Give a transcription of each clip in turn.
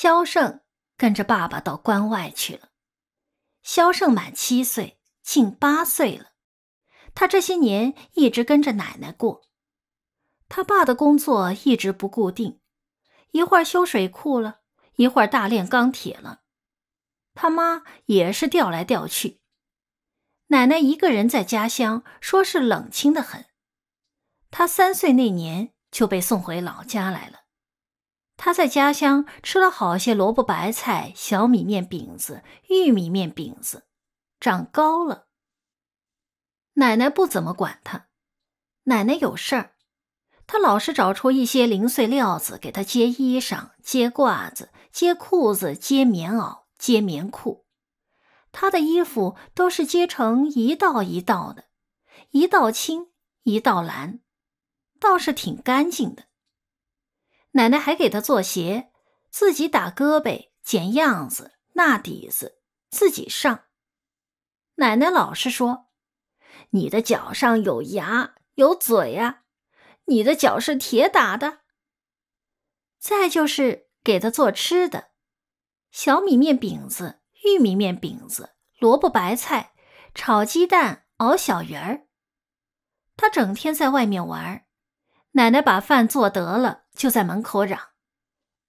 萧胜跟着爸爸到关外去了。萧胜满七岁，近八岁了。他这些年一直跟着奶奶过。他爸的工作一直不固定，一会儿修水库了，一会儿大炼钢铁了。他妈也是调来调去。奶奶一个人在家乡，说是冷清的很。他三岁那年就被送回老家来了。他在家乡吃了好些萝卜、白菜、小米面饼子、玉米面饼子，长高了。奶奶不怎么管他，奶奶有事儿，他老是找出一些零碎料子给他接衣裳、接褂子、接裤子、接棉袄、接棉裤。他的衣服都是接成一道一道的，一道青，一道蓝，倒是挺干净的。奶奶还给他做鞋，自己打胳膊、剪样子、纳底子，自己上。奶奶老是说：“你的脚上有牙有嘴呀，你的脚是铁打的。”再就是给他做吃的，小米面饼子、玉米面饼子、萝卜白菜、炒鸡蛋、熬小鱼儿。他整天在外面玩。奶奶把饭做得了，就在门口嚷：“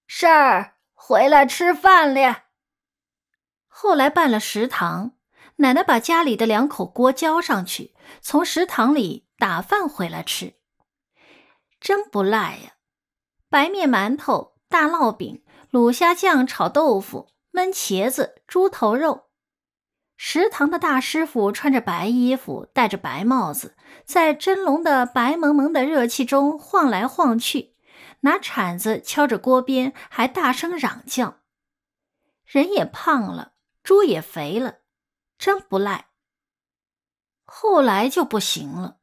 事儿回来吃饭咧。”后来办了食堂，奶奶把家里的两口锅交上去，从食堂里打饭回来吃，真不赖呀！白面馒头、大烙饼、卤虾酱炒豆腐、焖茄子、猪头肉。食堂的大师傅穿着白衣服，戴着白帽子，在蒸笼的白蒙蒙的热气中晃来晃去，拿铲子敲着锅边，还大声嚷叫：“人也胖了，猪也肥了，真不赖。”后来就不行了，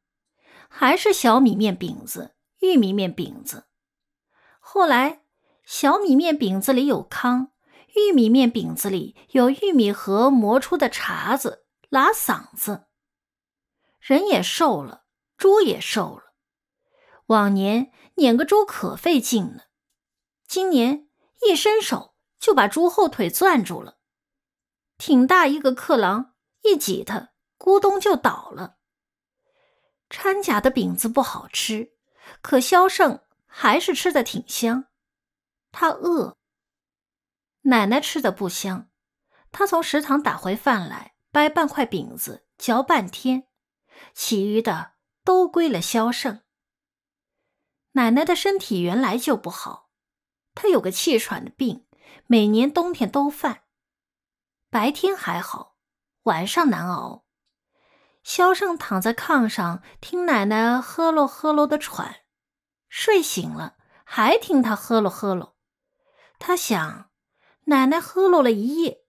还是小米面饼子、玉米面饼子。后来小米面饼子里有糠。玉米面饼子里有玉米核磨出的碴子，拉嗓子，人也瘦了，猪也瘦了。往年撵个猪可费劲呢，今年一伸手就把猪后腿攥住了，挺大一个克郎，一挤它咕咚就倒了。掺假的饼子不好吃，可肖胜还是吃的挺香，他饿。奶奶吃的不香，她从食堂打回饭来，掰半块饼子嚼半天，其余的都归了萧胜。奶奶的身体原来就不好，她有个气喘的病，每年冬天都犯，白天还好，晚上难熬。萧胜躺在炕上听奶奶呵喽呵喽的喘，睡醒了还听他呵喽呵喽，他想。奶奶喝咯了一夜，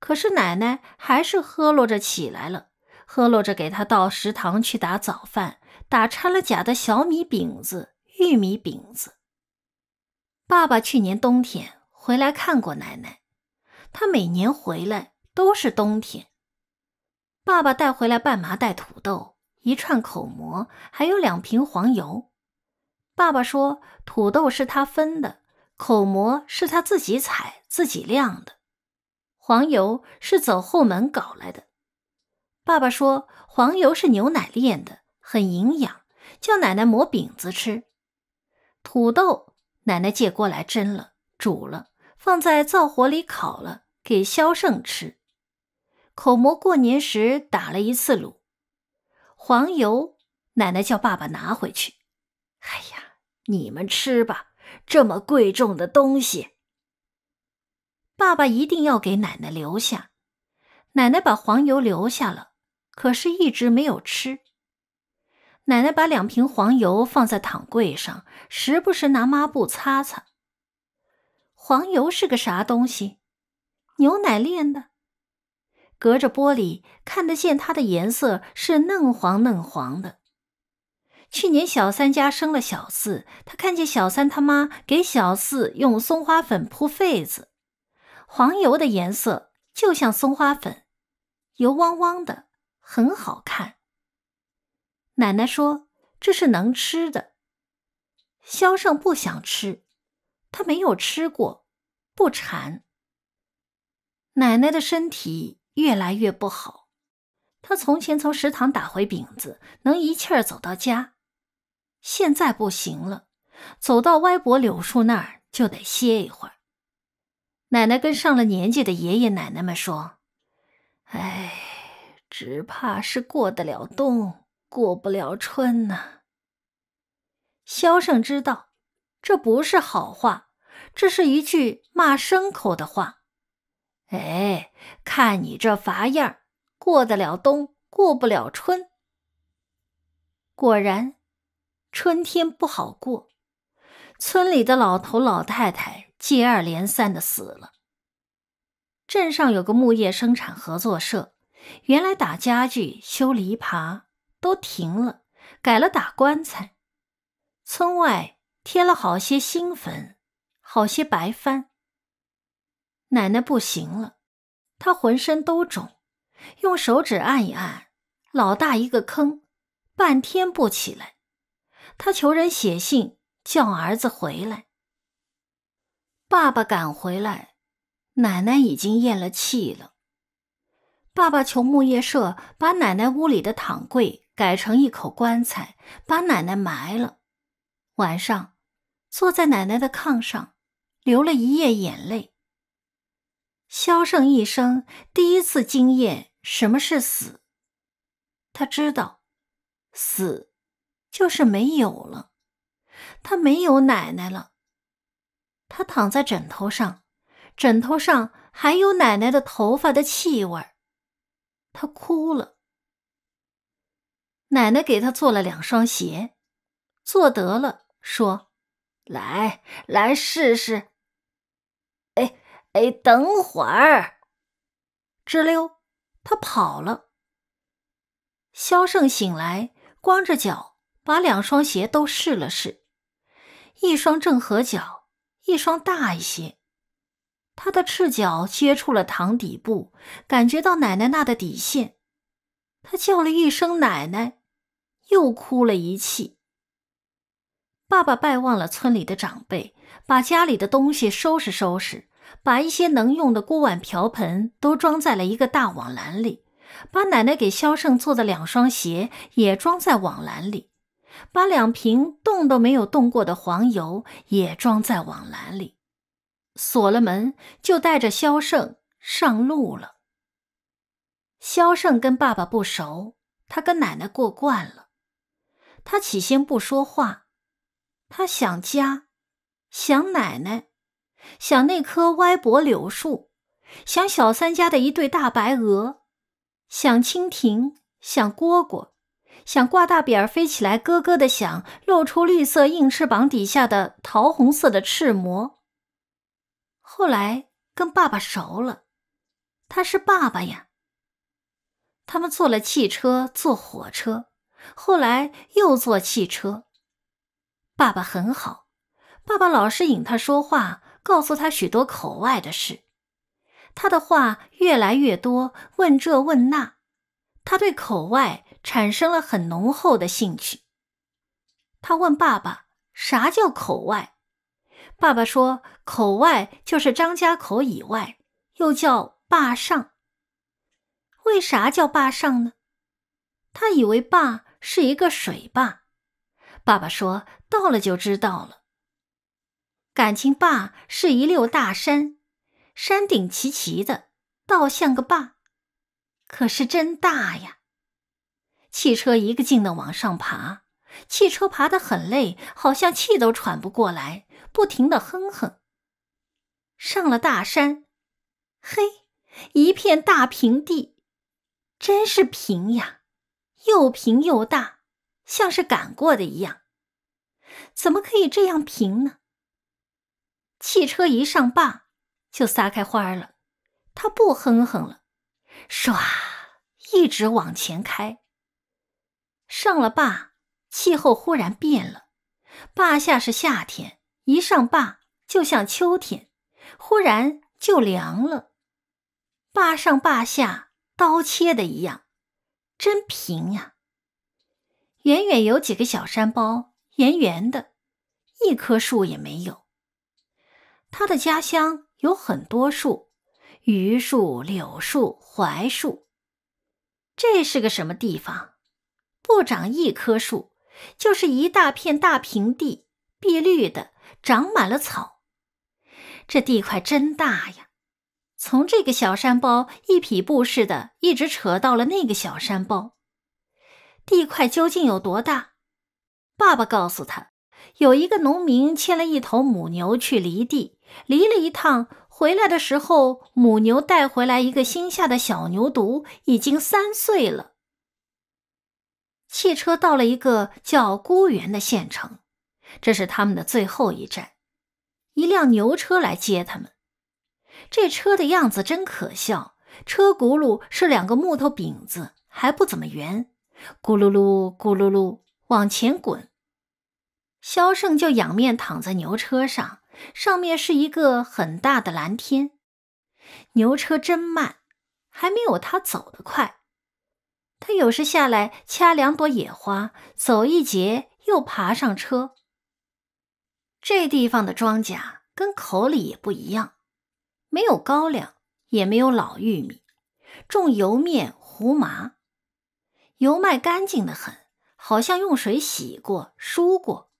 可是奶奶还是喝咯着起来了，喝咯着给她到食堂去打早饭，打掺了假的小米饼子、玉米饼子。爸爸去年冬天回来看过奶奶，他每年回来都是冬天。爸爸带回来半麻袋土豆，一串口蘑，还有两瓶黄油。爸爸说，土豆是他分的。口蘑是他自己采、自己晾的，黄油是走后门搞来的。爸爸说黄油是牛奶炼的，很营养，叫奶奶磨饼子吃。土豆奶奶借锅来蒸了、煮了，放在灶火里烤了，给萧胜吃。口蘑过年时打了一次卤，黄油奶奶叫爸爸拿回去。哎呀，你们吃吧。这么贵重的东西，爸爸一定要给奶奶留下。奶奶把黄油留下了，可是一直没有吃。奶奶把两瓶黄油放在躺柜上，时不时拿抹布擦擦。黄油是个啥东西？牛奶炼的。隔着玻璃看得见它的颜色，是嫩黄嫩黄的。去年小三家生了小四，他看见小三他妈给小四用松花粉铺痱子，黄油的颜色就像松花粉，油汪汪的，很好看。奶奶说这是能吃的，肖胜不想吃，他没有吃过，不馋。奶奶的身体越来越不好，她从前从食堂打回饼子，能一气儿走到家。现在不行了，走到歪脖柳树那儿就得歇一会儿。奶奶跟上了年纪的爷爷奶奶们说：“哎，只怕是过得了冬，过不了春呐。”肖胜知道，这不是好话，这是一句骂牲口的话。哎，看你这法样，过得了冬，过不了春。果然。春天不好过，村里的老头老太太接二连三的死了。镇上有个木业生产合作社，原来打家具、修篱笆都停了，改了打棺材。村外贴了好些新坟，好些白帆。奶奶不行了，她浑身都肿，用手指按一按，老大一个坑，半天不起来。他求人写信叫儿子回来。爸爸赶回来，奶奶已经咽了气了。爸爸求木业社把奶奶屋里的躺柜改成一口棺材，把奶奶埋了。晚上，坐在奶奶的炕上，流了一夜眼泪。萧胜一生第一次经验什么是死，他知道，死。就是没有了，他没有奶奶了。他躺在枕头上，枕头上还有奶奶的头发的气味他哭了。奶奶给他做了两双鞋，做得了，说：“来来试试。”哎哎，等会儿，吱溜，他跑了。肖胜醒来，光着脚。把两双鞋都试了试，一双正合脚，一双大一些。他的赤脚接触了塘底部，感觉到奶奶那的底线。他叫了一声“奶奶”，又哭了一气。爸爸拜望了村里的长辈，把家里的东西收拾收拾，把一些能用的锅碗瓢盆都装在了一个大网篮里，把奶奶给肖胜做的两双鞋也装在网篮里。把两瓶动都没有动过的黄油也装在网篮里，锁了门，就带着萧胜上路了。萧胜跟爸爸不熟，他跟奶奶过惯了，他起先不说话，他想家，想奶奶，想那棵歪脖柳树，想小三家的一对大白鹅，想蜻蜓，想蝈蝈。想挂大扁儿飞起来，咯咯的响，露出绿色硬翅膀底下的桃红色的翅膜。后来跟爸爸熟了，他是爸爸呀。他们坐了汽车，坐火车，后来又坐汽车。爸爸很好，爸爸老是引他说话，告诉他许多口外的事。他的话越来越多，问这问那。他对口外。产生了很浓厚的兴趣。他问爸爸：“啥叫口外？”爸爸说：“口外就是张家口以外，又叫坝上。”为啥叫坝上呢？他以为坝是一个水坝。爸爸说：“到了就知道了。”感情坝是一溜大山，山顶齐齐的，倒像个坝，可是真大呀。汽车一个劲的往上爬，汽车爬得很累，好像气都喘不过来，不停的哼哼。上了大山，嘿，一片大平地，真是平呀，又平又大，像是赶过的一样。怎么可以这样平呢？汽车一上坝，就撒开花了，它不哼哼了，唰，一直往前开。上了坝，气候忽然变了。坝下是夏天，一上坝就像秋天，忽然就凉了。坝上坝下刀切的一样，真平呀。远远有几个小山包，圆圆的，一棵树也没有。他的家乡有很多树，榆树、柳树、槐树。这是个什么地方？不长一棵树，就是一大片大平地，碧绿的，长满了草。这地块真大呀！从这个小山包一匹布似的，一直扯到了那个小山包。地块究竟有多大？爸爸告诉他，有一个农民牵了一头母牛去犁地，犁了一趟，回来的时候，母牛带回来一个新下的小牛犊，已经三岁了。汽车到了一个叫孤园的县城，这是他们的最后一站。一辆牛车来接他们，这车的样子真可笑，车轱辘是两个木头饼子，还不怎么圆，咕噜噜，咕噜噜，往前滚。肖胜就仰面躺在牛车上，上面是一个很大的蓝天。牛车真慢，还没有他走得快。他有时下来掐两朵野花，走一截又爬上车。这地方的庄稼跟口里也不一样，没有高粱，也没有老玉米，种油面、胡麻。油麦干净得很，好像用水洗过、梳过。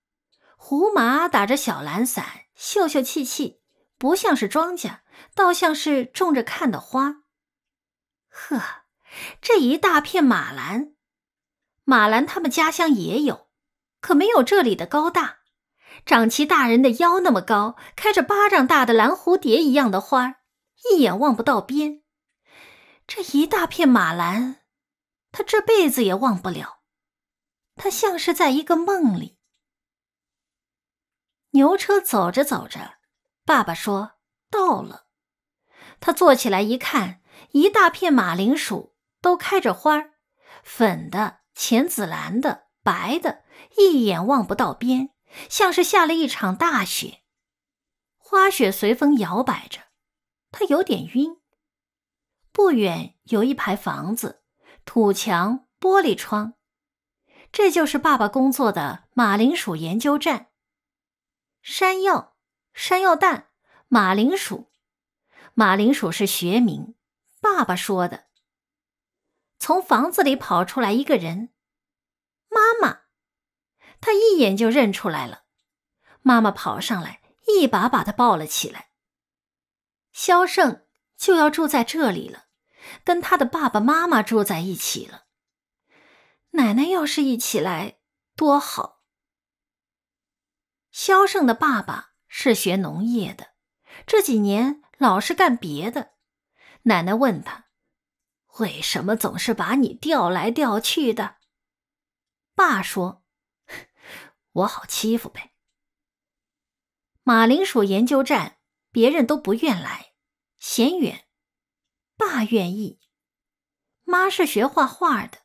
胡麻打着小蓝伞，秀秀气气，不像是庄稼，倒像是种着看的花。呵。这一大片马兰，马兰他们家乡也有，可没有这里的高大，长齐大人的腰那么高，开着巴掌大的蓝蝴蝶一样的花儿，一眼望不到边。这一大片马兰，他这辈子也忘不了，他像是在一个梦里。牛车走着走着，爸爸说到了，他坐起来一看，一大片马铃薯。都开着花儿，粉的、浅紫蓝的、白的，一眼望不到边，像是下了一场大雪。花雪随风摇摆着，他有点晕。不远有一排房子，土墙、玻璃窗，这就是爸爸工作的马铃薯研究站。山药、山药蛋、马铃薯，马铃薯是学名，爸爸说的。从房子里跑出来一个人，妈妈，他一眼就认出来了。妈妈跑上来，一把把他抱了起来。肖胜就要住在这里了，跟他的爸爸妈妈住在一起了。奶奶要是一起来，多好。肖胜的爸爸是学农业的，这几年老是干别的。奶奶问他。为什么总是把你调来调去的？爸说：“我好欺负呗。”马铃薯研究站，别人都不愿来，嫌远。爸愿意。妈是学画画的，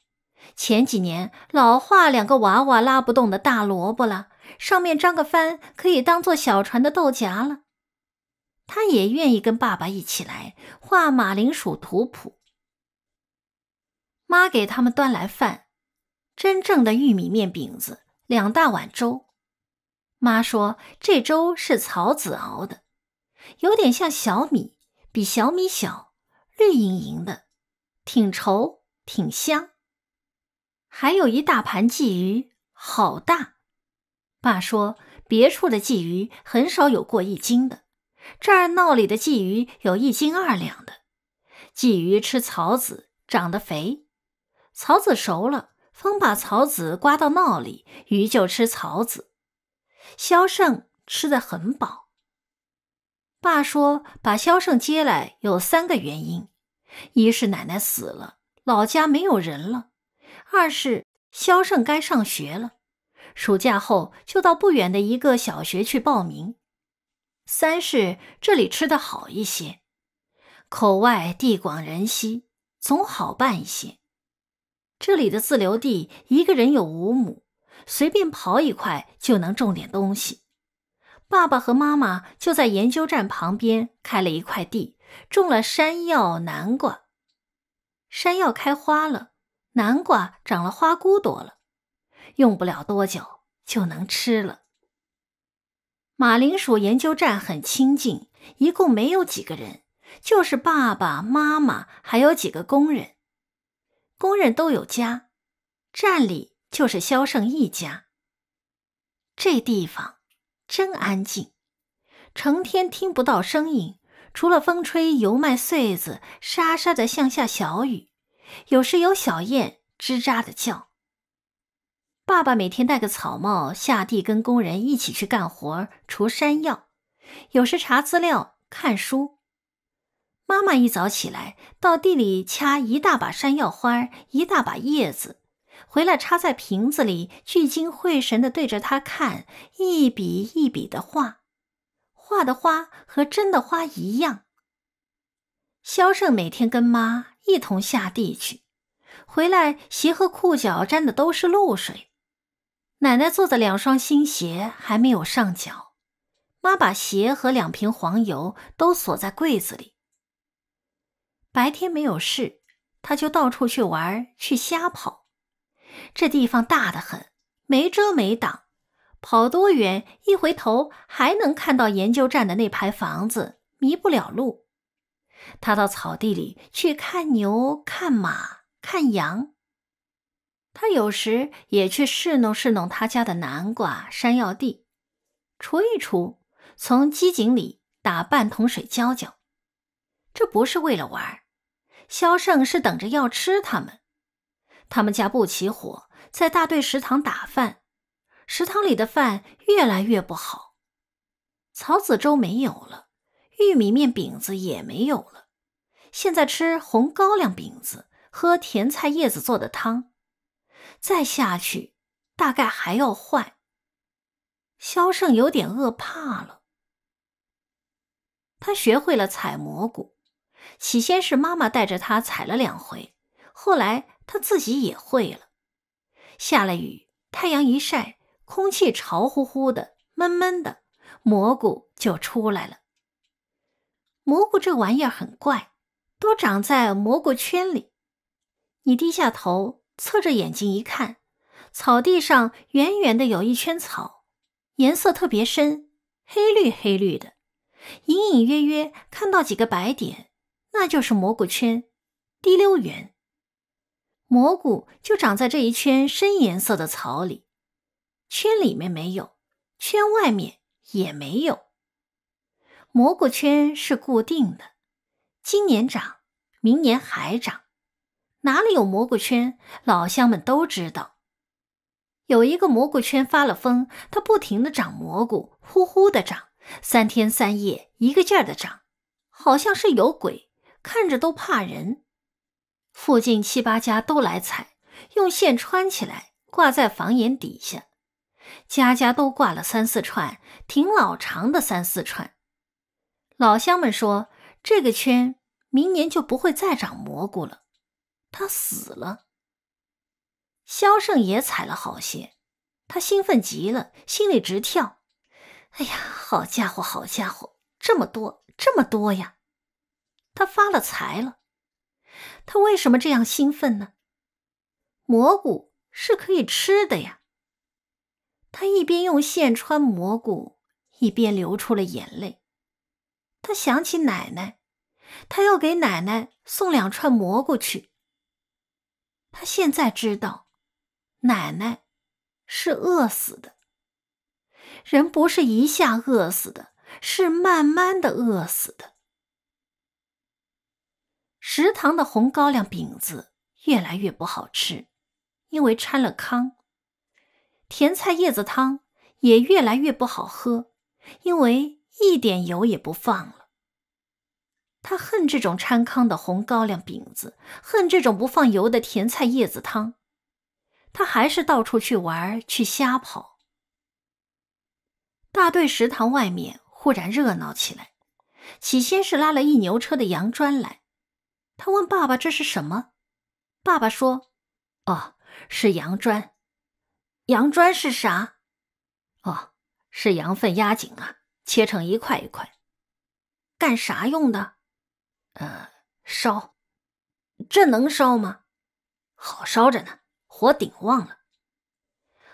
前几年老画两个娃娃拉不动的大萝卜了，上面张个帆，可以当做小船的豆荚了。她也愿意跟爸爸一起来画马铃薯图谱。妈给他们端来饭，真正的玉米面饼子，两大碗粥。妈说这粥是草籽熬的，有点像小米，比小米小，绿莹莹的，挺稠，挺香。还有一大盘鲫鱼，好大。爸说别处的鲫鱼很少有过一斤的，这儿闹里的鲫鱼有一斤二两的。鲫鱼吃草籽，长得肥。草籽熟了，风把草籽刮到闹里，鱼就吃草籽。萧胜吃的很饱。爸说把萧胜接来有三个原因：一是奶奶死了，老家没有人了；二是萧胜该上学了，暑假后就到不远的一个小学去报名；三是这里吃的好一些，口外地广人稀，总好办一些。这里的自留地，一个人有五亩，随便刨一块就能种点东西。爸爸和妈妈就在研究站旁边开了一块地，种了山药、南瓜。山药开花了，南瓜长了花骨朵了，用不了多久就能吃了。马铃薯研究站很清静，一共没有几个人，就是爸爸妈妈还有几个工人。工人都有家，站里就是萧胜一家。这地方真安静，成天听不到声音，除了风吹油麦穗子沙沙的像下小雨，有时有小燕吱喳的叫。爸爸每天戴个草帽下地跟工人一起去干活，除山药，有时查资料看书。妈妈一早起来到地里掐一大把山药花，一大把叶子，回来插在瓶子里，聚精会神地对着它看，一笔一笔地画，画的花和真的花一样。肖胜每天跟妈一同下地去，回来鞋和裤脚沾的都是露水。奶奶做的两双新鞋还没有上脚，妈把鞋和两瓶黄油都锁在柜子里。白天没有事，他就到处去玩，去瞎跑。这地方大得很，没遮没挡，跑多远一回头还能看到研究站的那排房子，迷不了路。他到草地里去看牛、看马、看羊。他有时也去侍弄侍弄他家的南瓜、山药地，锄一锄，从机井里打半桶水浇浇。这不是为了玩。萧胜是等着要吃他们。他们家不起火，在大队食堂打饭。食堂里的饭越来越不好，草籽粥没有了，玉米面饼子也没有了。现在吃红高粱饼子，喝甜菜叶子做的汤。再下去，大概还要坏。萧胜有点饿怕了。他学会了采蘑菇。起先是妈妈带着他采了两回，后来他自己也会了。下了雨，太阳一晒，空气潮乎乎的、闷闷的，蘑菇就出来了。蘑菇这玩意儿很怪，都长在蘑菇圈里。你低下头，侧着眼睛一看，草地上远远的有一圈草，颜色特别深，黑绿黑绿的，隐隐约约看到几个白点。那就是蘑菇圈，滴溜圆。蘑菇就长在这一圈深颜色的草里，圈里面没有，圈外面也没有。蘑菇圈是固定的，今年长，明年还长。哪里有蘑菇圈，老乡们都知道。有一个蘑菇圈发了疯，它不停的长蘑菇，呼呼的长，三天三夜一个劲儿的长，好像是有鬼。看着都怕人，附近七八家都来采，用线穿起来挂在房檐底下，家家都挂了三四串，挺老长的三四串。老乡们说，这个圈明年就不会再长蘑菇了，它死了。肖胜也采了好些，他兴奋极了，心里直跳。哎呀，好家伙，好家伙，这么多，这么多呀！他发了财了，他为什么这样兴奋呢？蘑菇是可以吃的呀。他一边用线穿蘑菇，一边流出了眼泪。他想起奶奶，他要给奶奶送两串蘑菇去。他现在知道，奶奶是饿死的。人不是一下饿死的，是慢慢的饿死的。食堂的红高粱饼子越来越不好吃，因为掺了糠；甜菜叶子汤也越来越不好喝，因为一点油也不放了。他恨这种掺糠的红高粱饼子，恨这种不放油的甜菜叶子汤。他还是到处去玩，去瞎跑。大队食堂外面忽然热闹起来，起先是拉了一牛车的洋砖来。他问爸爸：“这是什么？”爸爸说：“哦，是羊砖。羊砖是啥？哦，是羊粪压紧啊，切成一块一块，干啥用的？呃，烧。这能烧吗？好烧着呢，火顶旺了。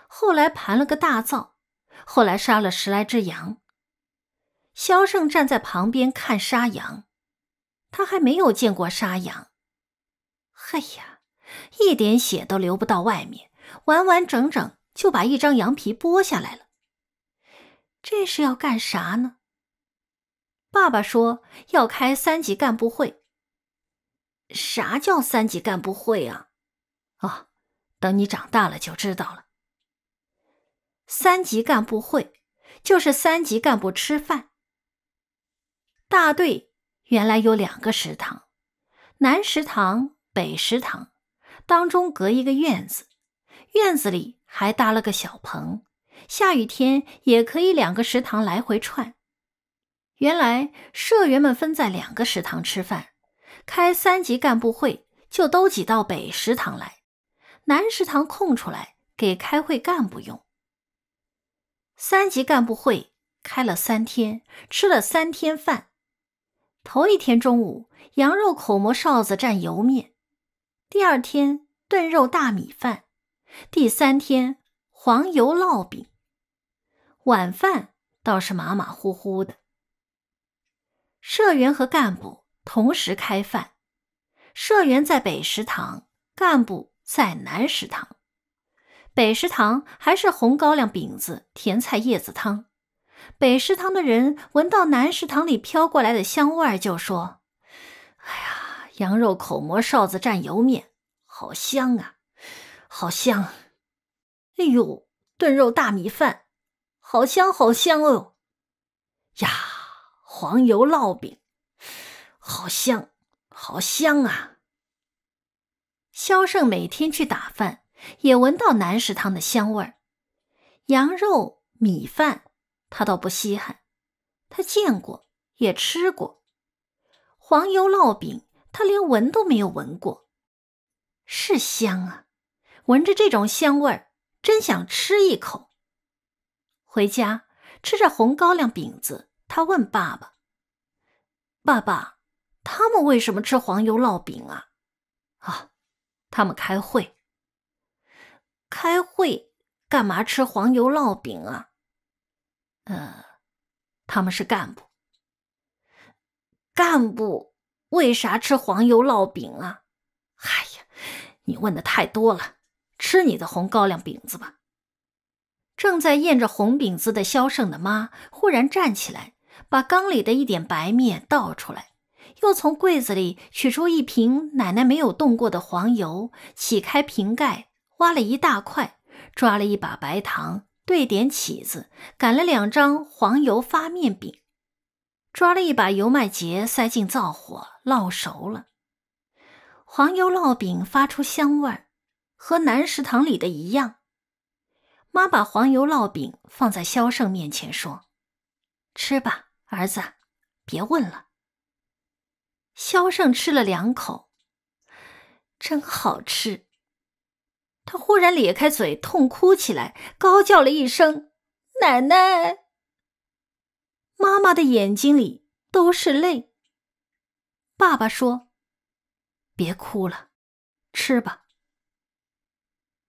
后来盘了个大灶，后来杀了十来只羊。肖胜站在旁边看杀羊。”他还没有见过杀羊，哎呀，一点血都流不到外面，完完整整就把一张羊皮剥下来了。这是要干啥呢？爸爸说要开三级干部会。啥叫三级干部会啊？哦，等你长大了就知道了。三级干部会就是三级干部吃饭，大队。原来有两个食堂，南食堂、北食堂，当中隔一个院子，院子里还搭了个小棚，下雨天也可以两个食堂来回串。原来社员们分在两个食堂吃饭，开三级干部会就都挤到北食堂来，南食堂空出来给开会干部用。三级干部会开了三天，吃了三天饭。头一天中午，羊肉口蘑哨子蘸油面；第二天炖肉大米饭；第三天黄油烙饼。晚饭倒是马马虎虎的。社员和干部同时开饭，社员在北食堂，干部在南食堂。北食堂还是红高粱饼子、甜菜叶子汤。北食堂的人闻到南食堂里飘过来的香味儿，就说：“哎呀，羊肉口蘑哨子蘸油面，好香啊，好香！哎呦，炖肉大米饭，好香好香哦！呀，黄油烙饼，好香，好香啊！”肖胜每天去打饭，也闻到南食堂的香味儿，羊肉米饭。他倒不稀罕，他见过也吃过黄油烙饼，他连闻都没有闻过，是香啊！闻着这种香味儿，真想吃一口。回家吃着红高粱饼子，他问爸爸：“爸爸，他们为什么吃黄油烙饼啊？”“啊，他们开会。开会干嘛吃黄油烙饼啊？”呃，他们是干部，干部为啥吃黄油烙饼啊？哎呀，你问的太多了，吃你的红高粱饼子吧。正在咽着红饼子的肖胜的妈忽然站起来，把缸里的一点白面倒出来，又从柜子里取出一瓶奶奶没有动过的黄油，起开瓶盖，挖了一大块，抓了一把白糖。对点起子，擀了两张黄油发面饼，抓了一把油麦秸塞进灶火烙熟了。黄油烙饼发出香味儿，和南食堂里的一样。妈把黄油烙饼放在萧胜面前说：“吃吧，儿子，别问了。”萧胜吃了两口，真好吃。他忽然咧开嘴，痛哭起来，高叫了一声：“奶奶！”妈妈的眼睛里都是泪。爸爸说：“别哭了，吃吧。”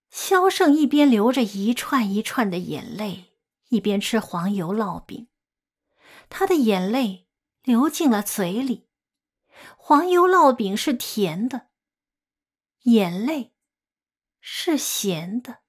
肖胜一边流着一串一串的眼泪，一边吃黄油烙饼，他的眼泪流进了嘴里，黄油烙饼是甜的，眼泪。是咸的。